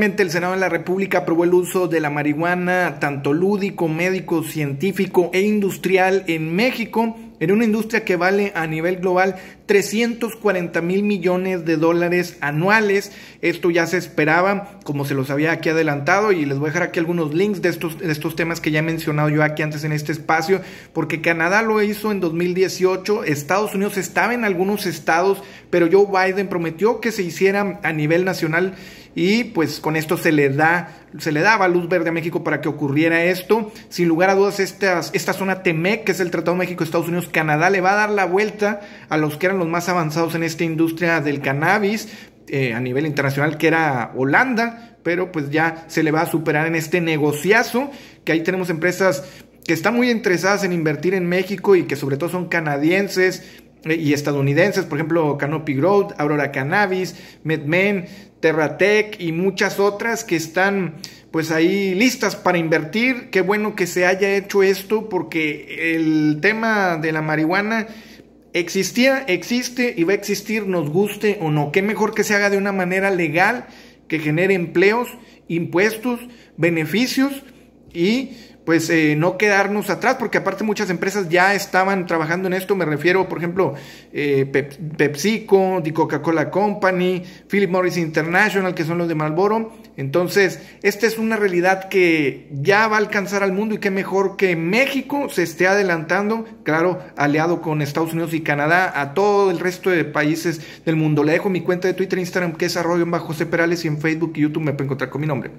El Senado de la República aprobó el uso de la marihuana tanto lúdico, médico, científico e industrial en México en una industria que vale a nivel global 340 mil millones de dólares anuales. Esto ya se esperaba, como se los había aquí adelantado, y les voy a dejar aquí algunos links de estos, estos temas que ya he mencionado yo aquí antes en este espacio, porque Canadá lo hizo en 2018, Estados Unidos estaba en algunos estados, pero Joe Biden prometió que se hiciera a nivel nacional y pues con esto se le da se le daba luz verde a México para que ocurriera esto. Sin lugar a dudas, esta, esta zona TEMEC, que es el Tratado México-Estados Unidos-Canadá, le va a dar la vuelta a los que eran los más avanzados en esta industria del cannabis eh, a nivel internacional, que era Holanda, pero pues ya se le va a superar en este negociazo, que ahí tenemos empresas que están muy interesadas en invertir en México y que sobre todo son canadienses, y estadounidenses, por ejemplo, Canopy Growth, Aurora Cannabis, MedMen, Terratech y muchas otras que están pues ahí listas para invertir. Qué bueno que se haya hecho esto porque el tema de la marihuana existía, existe y va a existir, nos guste o no. Qué mejor que se haga de una manera legal que genere empleos, impuestos, beneficios y pues eh, no quedarnos atrás, porque aparte muchas empresas ya estaban trabajando en esto, me refiero, por ejemplo, eh, PepsiCo, The Coca-Cola Company, Philip Morris International, que son los de Marlboro. Entonces, esta es una realidad que ya va a alcanzar al mundo y qué mejor que México se esté adelantando, claro, aliado con Estados Unidos y Canadá, a todo el resto de países del mundo. Le dejo mi cuenta de Twitter, e Instagram, que es arroyo bajo José y en Facebook y YouTube me pueden encontrar con mi nombre.